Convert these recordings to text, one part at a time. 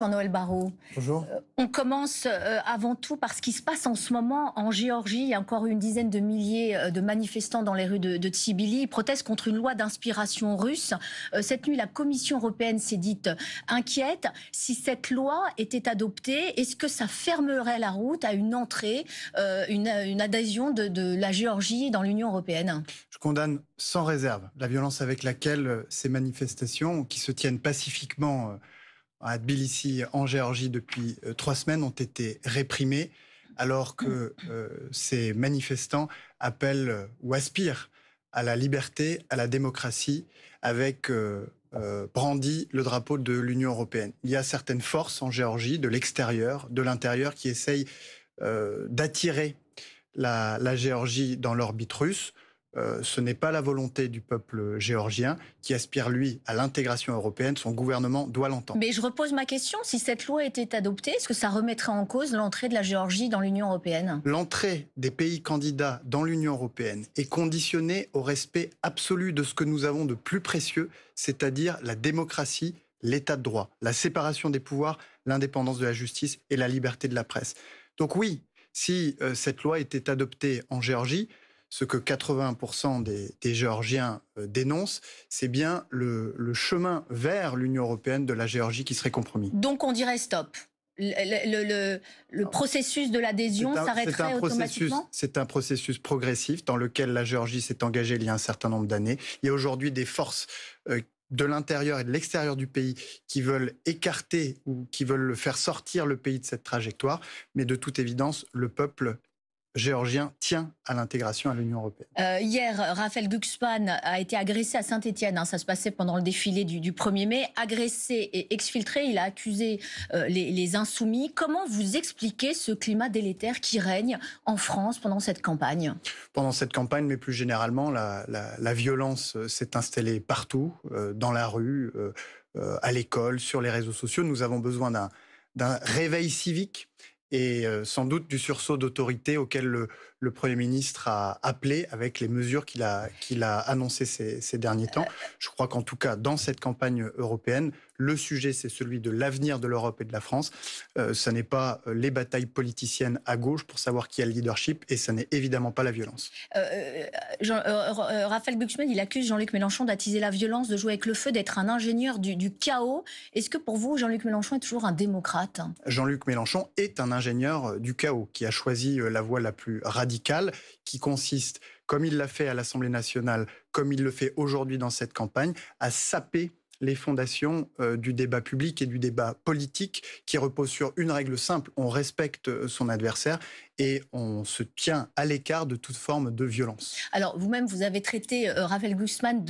Jean-Noël Barrault. Bonjour. Euh, on commence euh, avant tout par ce qui se passe en ce moment en Géorgie. Il y a encore une dizaine de milliers euh, de manifestants dans les rues de, de protestent contre une loi d'inspiration russe. cette nuit, la Commission européenne s'est dite inquiète. Si cette loi était adoptée, est-ce que ça fermerait la route à une entrée, une, adhésion de la Géorgie dans l'Union européenne Je condamne sans réserve la violence avec laquelle ces manifestations, qui se tiennent pacifiquement, à Tbilissi, en Géorgie, depuis euh, trois semaines, ont été réprimés, alors que euh, ces manifestants appellent euh, ou aspirent à la liberté, à la démocratie, avec brandi le drapeau de l'Union européenne. Il y a certaines forces en Géorgie, de l'extérieur, de l'intérieur, qui essayent d'attirer la, la Géorgie dans l'orbite russe euh, ce n'est pas la volonté du peuple géorgien qui aspire, lui, à l'intégration européenne. Son gouvernement doit l'entendre. Mais je repose ma question. Si cette loi était adoptée, est-ce que ça remettrait en cause l'entrée de la Géorgie dans l'Union européenne L'entrée des pays candidats dans l'Union européenne est conditionnée au respect absolu de ce que nous avons de plus précieux, c'est-à-dire la démocratie, l'état de droit, la séparation des pouvoirs, l'indépendance de la justice et la liberté de la presse. Donc oui, si euh, cette loi était adoptée en Géorgie, ce que 80% des, Géorgiens euh, dénoncent, c'est bien le, chemin vers l'Union européenne de la Géorgie qui serait compromis. Donc on dirait stop. Le, processus de l'adhésion s'arrêterait automatiquement C'est un processus progressif dans lequel la Géorgie s'est engagée il y a un certain nombre d'années. Il y a aujourd'hui des forces euh, de l'intérieur et de l'extérieur du pays qui veulent écarter ou qui veulent faire sortir le pays de cette trajectoire, mais de toute évidence, le peuple géorgien tient à l'intégration à l'Union européenne. Euh, hier, Raphaël Guxpan a été agressé à Saint-Etienne. Hein. ça se passait pendant le défilé du, 1er mai. Agressé et exfiltré, il a accusé euh, les, insoumis. Comment vous expliquez ce climat délétère qui règne en France pendant cette campagne Pendant cette campagne, mais plus généralement, la, violence euh, s'est installée partout, dans la rue, à l'école, sur les réseaux sociaux. Nous avons besoin d'un réveil civique et euh, sans doute du sursaut d'autorité auquel le, le Premier ministre a appelé avec les mesures qu'il a, qu'il a annoncées ces, derniers temps. Je crois qu'en tout cas, dans cette campagne européenne, le sujet, c'est celui de l'avenir de l'Europe et de la France. Ce euh, n'est pas euh, les batailles politiciennes à gauche pour savoir qui a le leadership et ça n'est évidemment pas la violence. Euh, Raphaël Buchmann, il accuse Jean-Luc Mélenchon d'attiser la violence, de jouer avec le feu, d'être un ingénieur du, du chaos. Est-ce que pour vous, Jean-Luc Mélenchon est toujours un démocrate Jean-Luc Mélenchon est un ingénieur du chaos qui a choisi la voie la plus radicale Radical qui consiste, comme il l'a fait à l'Assemblée nationale, comme il le fait aujourd'hui dans cette campagne, à saper les fondations euh, du débat public et du débat politique qui repose sur une règle simple, on respecte euh, son adversaire et on se tient à l'écart de toute forme de violence. Alors vous-même, vous avez traité Ravel euh, Raphaël Guzman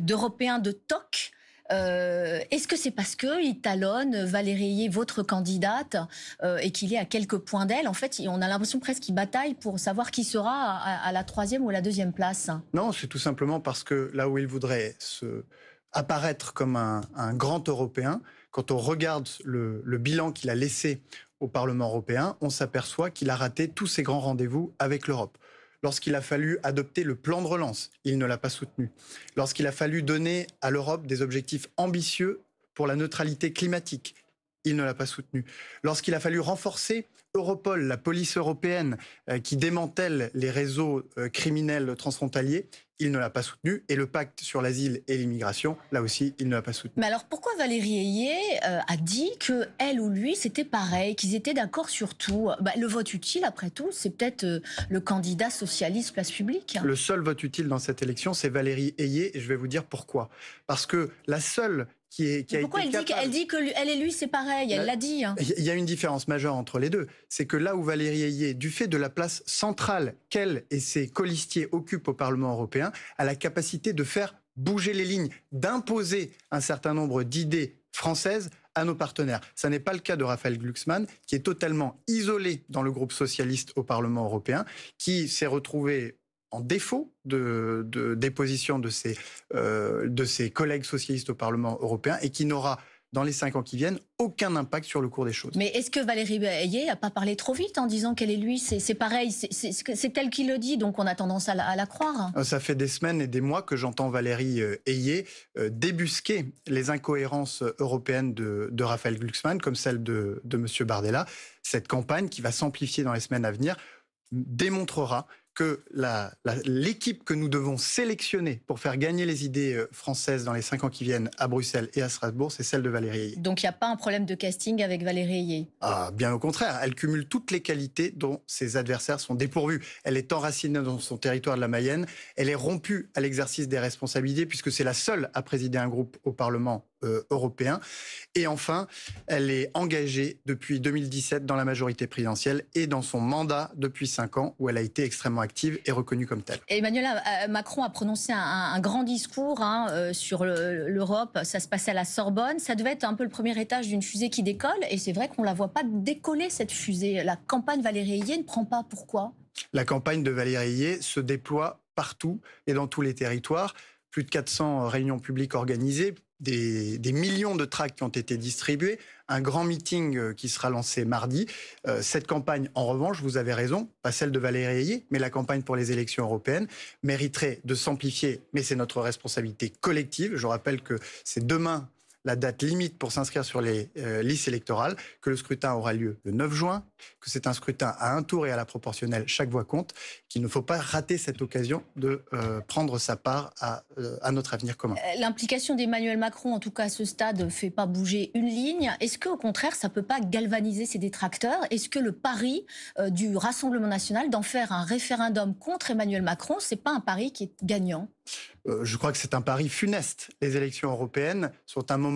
d'Européen de, de toc. Euh, est-ce que c'est parce qu'il talonne Valérie, votre candidate, euh, et qu'il est à quelques points d'elle En fait, on a l'impression presque qu'il bataille pour savoir qui sera à, la troisième ou la deuxième place. Non, c'est tout simplement parce que là où il voudrait se apparaître comme un, grand Européen, quand on regarde le bilan qu'il a laissé au Parlement européen, on s'aperçoit qu'il a raté tous ses grands rendez-vous avec l'Europe. Lorsqu'il a fallu adopter le plan de relance, il ne l'a pas soutenu. Lorsqu'il a fallu donner à l'Europe des objectifs ambitieux pour la neutralité climatique, il ne l'a pas soutenu. Lorsqu'il a fallu renforcer Europol, la police européenne euh, qui démantèle les réseaux euh, criminels transfrontaliers, il ne l'a pas soutenu. Et le pacte sur l'asile et l'immigration, là aussi, il ne l'a pas soutenu. Mais alors pourquoi Valérie Ayé euh, a dit que elle ou lui, c'était pareil, qu'ils étaient d'accord sur tout bah, Le vote utile, après tout, c'est peut-être le candidat socialiste place publique. Hein. Le seul vote utile dans cette élection, c'est Valérie Ayé, et je vais vous dire pourquoi. Parce que la seule pourquoi elle, dit qu'elle et lui, c'est pareil Elle l'a dit. Hein. Il y a une différence majeure entre les deux. C'est que là où Valérie Ayé, du fait de la place centrale qu'elle et ses colistiers occupent au Parlement européen, a la capacité de faire bouger les lignes, d'imposer un certain nombre d'idées françaises à nos partenaires. Ça n'est pas le cas de Raphaël Glucksmann, qui est totalement isolé dans le groupe socialiste au Parlement européen, qui s'est retrouvé en défaut de, de, des de ses, euh, collègues socialistes au Parlement européen et qui n'aura dans les cinq ans qui viennent, aucun impact sur le cours des choses. Mais est-ce que Valérie Bayet n'a pas parlé trop vite en disant qu'elle est lui C'est pareil, c'est elle qui le dit, donc on a tendance à la, croire. Euh, ça fait des semaines et des mois que j'entends Valérie Ayé euh, débusquer les incohérences européennes de, Raphaël Glucksmann, comme celle de, de M. Bardella. Cette campagne, qui va s'amplifier dans les semaines à venir, démontrera que l'équipe que nous devons sélectionner pour faire gagner les idées euh, françaises dans les cinq ans qui viennent à Bruxelles et à Strasbourg, c'est celle de Valérie Donc il n'y a pas un problème de casting avec Valérie Ayé ah, Bien au contraire, elle cumule toutes les qualités dont ses adversaires sont dépourvus. Elle est enracinée dans son territoire de la Mayenne, elle est rompue à l'exercice des responsabilités puisque c'est la seule à présider un groupe au Parlement euh, européen. Et enfin, elle est engagée depuis 2017 dans la majorité présidentielle et dans son mandat depuis cinq ans où elle a été extrêmement active et reconnue comme telle. Emmanuel euh, euh, Macron a prononcé un, grand discours hein, sur l'Europe. Ça se passait à la Sorbonne. Ça devait être un peu le premier étage d'une fusée qui décolle. Et c'est vrai qu'on ne la voit pas décoller, cette fusée. La campagne Valérie valérieillée ne prend pas. Pourquoi La campagne de Valérieillée se déploie partout et dans tous les territoires plus de 400 réunions publiques organisées, des, millions de tracts qui ont été distribués, un grand meeting euh, qui sera lancé mardi. Euh, cette campagne, en revanche, vous avez raison, pas celle de Valérie Ayé, mais la campagne pour les élections européennes mériterait de s'amplifier, mais c'est notre responsabilité collective. Je rappelle que c'est demain la date limite pour s'inscrire sur les euh, listes électorales, que le scrutin aura lieu le 9 juin, que c'est un scrutin à un tour et à la proportionnelle, chaque voix compte, qu'il ne faut pas rater cette occasion de euh, prendre sa part à, euh, notre avenir commun. L'implication d'Emmanuel Macron, en tout cas à ce stade, ne fait pas bouger une ligne. Est-ce qu'au contraire, ça ne peut pas galvaniser ses détracteurs Est-ce que le pari du Rassemblement national d'en faire un référendum contre Emmanuel Macron, c'est pas un pari qui est gagnant Je crois que c'est un pari funeste. Les élections européennes sont un moment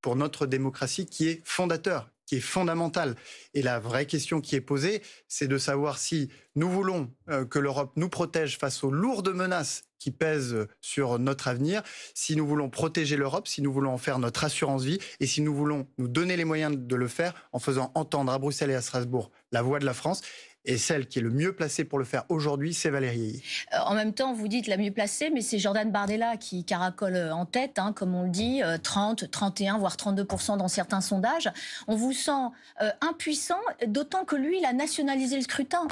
pour notre démocratie qui est fondateur, qui est fondamental. Et la vraie question qui est posée, c'est de savoir si nous voulons euh, que l'Europe nous protège face aux lourdes menaces qui pèsent sur notre avenir, si nous voulons protéger l'Europe, si nous voulons en faire notre assurance vie et si nous voulons nous donner les moyens de le faire en faisant entendre à Bruxelles et à Strasbourg la voix de la France et celle qui est le mieux placée pour le faire aujourd'hui, c'est Valérie. Euh, en même temps, vous dites la mieux placée, mais c'est Jordan Bardella qui caracole euh, en tête, hein, comme on le dit, 30, euh, 31, voire 32 dans certains sondages. On vous sent impuissant, d'autant que lui, il a nationalisé le scrutin.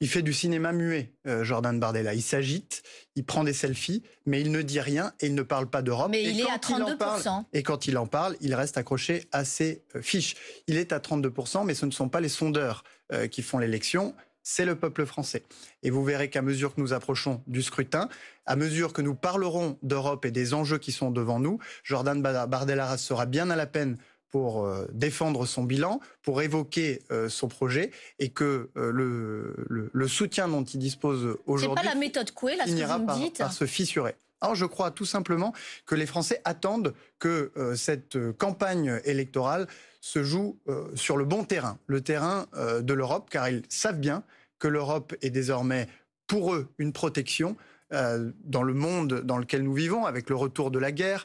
Il fait du cinéma muet, Jordan Bardella. Il s'agite, il prend des selfies, mais il ne dit rien et il ne parle pas de Rome. Mais il est à 32%. et quand il en parle, il reste accroché à ses fiches. Il est à 32%, mais ce ne sont pas les sondeurs euh, qui font l'élection, c'est le peuple français. Et vous verrez qu'à mesure que nous approchons du scrutin, à mesure que nous parlerons d'Europe et des enjeux qui sont devant nous, Jordan Bardella sera bien à la peine pour euh, défendre son bilan, pour évoquer euh, son projet et que le, soutien dont il dispose aujourd'hui. pas la méthode se fissurer. Alors je crois tout simplement que les Français attendent que cette campagne électorale se joue euh, sur le bon terrain, le terrain euh, de l'Europe, car ils savent bien que l'Europe est désormais pour eux une protection euh, dans le monde dans lequel nous vivons, avec le retour de la guerre,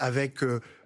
avec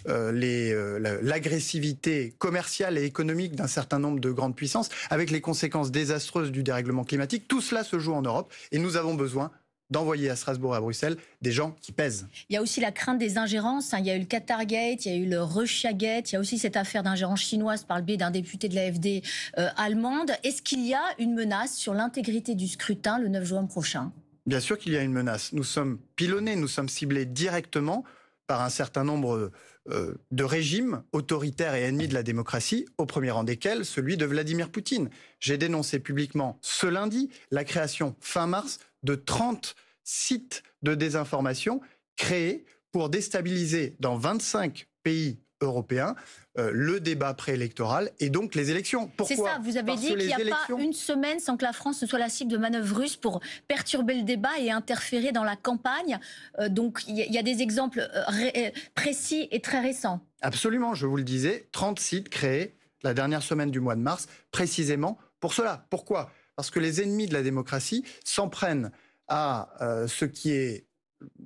l'agressivité commerciale et économique d'un certain nombre de grandes puissances, avec les conséquences désastreuses du dérèglement climatique. Tout cela se joue en Europe et nous avons besoin d'envoyer à Strasbourg et à Bruxelles des gens qui pèsent. Il y a aussi la crainte des ingérences. Hein. Il y a eu le Qatar Gate, il y a eu le Gate. il y a aussi cette affaire d'ingérence chinoise par le biais d'un député de l'AFD euh, allemande. Est-ce qu'il y a une menace sur l'intégrité du scrutin le 9 juin prochain Bien sûr qu'il y a une menace. Nous sommes pilonnés, nous sommes ciblés directement par un certain nombre euh, de régimes autoritaires et ennemis de la démocratie, au premier rang desquels celui de Vladimir Poutine. J'ai dénoncé publiquement ce lundi la création fin mars de 30 sites de désinformation créés pour déstabiliser dans 25 pays européens euh, le débat préélectoral et donc les élections. Pourquoi C'est ça, vous avez dit qu'il n'y a pas une semaine sans que la France ne soit la cible de manœuvres russes pour perturber le débat et interférer dans la campagne. Euh, donc il y, a des exemples euh, précis et très récents. Absolument, je vous le disais, 30 sites créés la dernière semaine du mois de mars, précisément pour cela. Pourquoi parce que les ennemis de la démocratie s'en prennent à euh, ce qui est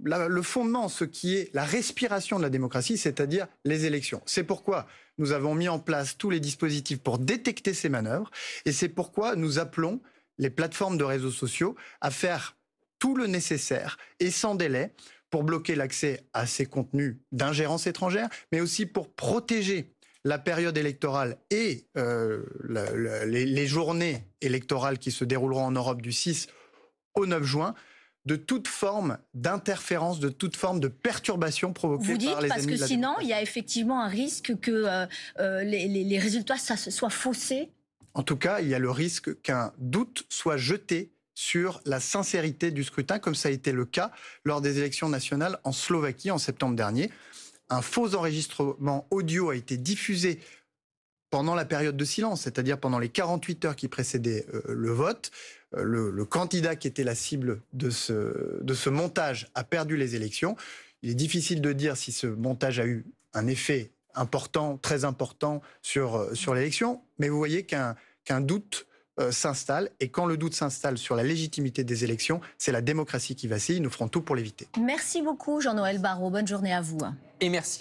le fondement, ce qui est la respiration de la démocratie, c'est-à-dire les élections. C'est pourquoi nous avons mis en place tous les dispositifs pour détecter ces manœuvres, et c'est pourquoi nous appelons les plateformes de réseaux sociaux à faire tout le nécessaire et sans délai pour bloquer l'accès à ces contenus d'ingérence étrangère, mais aussi pour protéger la période électorale et euh, les, journées électorales qui se dérouleront en Europe du 6 au 9 juin de toute forme d'interférence, de toute forme de perturbation provoquée Vous dites, parce que sinon, il y a effectivement un risque que euh, euh, les, résultats soient faussés En tout cas, il y a le risque qu'un doute soit jeté sur la sincérité du scrutin, comme ça a été le cas lors des élections nationales en Slovaquie en septembre dernier un faux enregistrement audio a été diffusé pendant la période de silence, c'est-à-dire pendant les 48 heures qui précédaient euh, le vote, euh, le, candidat qui était la cible de ce, montage a perdu les élections. Il est difficile de dire si ce montage a eu un effet important, très important sur, euh, sur l'élection, mais vous voyez qu'un doute euh, s'installe. Et quand le doute s'installe sur la légitimité des élections, c'est la démocratie qui vacille. Nous ferons tout pour l'éviter. Merci beaucoup, Jean-Noël Barrot. Bonne journée à vous. Et merci.